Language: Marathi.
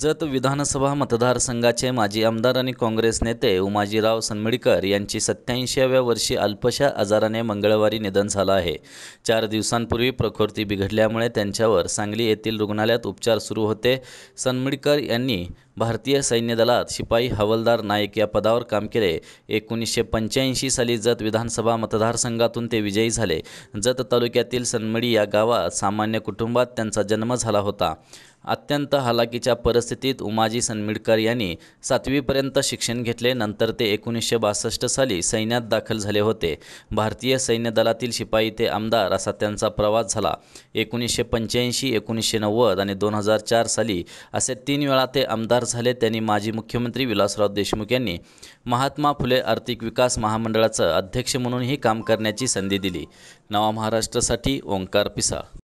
जत विधानसभा मतदारसंघाचे माजी आमदार आणि काँग्रेस नेते उमाजीराव सनमिडकर यांची सत्याऐंशीव्या वर्षी अल्पशा आजाराने मंगळवारी निधन झालं आहे चार दिवसांपूर्वी प्रकृती बिघडल्यामुळे त्यांच्यावर सांगली येथील रुग्णालयात उपचार सुरू होते सनमिडकर यांनी भारतीय सैन्य दलात शिपाई हवालदार नायक या पदावर काम केले एकोणीसशे पंच्याऐंशी साली जत विधानसभा मतदारसंघातून ते विजयी झाले जत तालुक्यातील सनमडी या गावात सामान्य कुटुंबात त्यांचा जन्म झाला होता अत्यंत हालाकीच्या परिस्थितीत उमाजी सनमिडकर यांनी सातवीपर्यंत शिक्षण घेतले नंतर ते एकोणीसशे बासष्ट साली सैन्यात दाखल झाले होते भारतीय सैन्य दलातील शिपाई ते आमदार असा त्यांचा प्रवास झाला एकोणीसशे पंच्याऐंशी एकोणीसशे नव्वद आणि दोन हजार चार साली असे तीन वेळा ते आमदार झाले त्यांनी माजी मुख्यमंत्री विलासराव देशमुख यांनी महात्मा फुले आर्थिक विकास महामंडळाचं अध्यक्ष म्हणूनही काम करण्याची संधी दिली नवा महाराष्ट्रासाठी ओंकार पिसाळ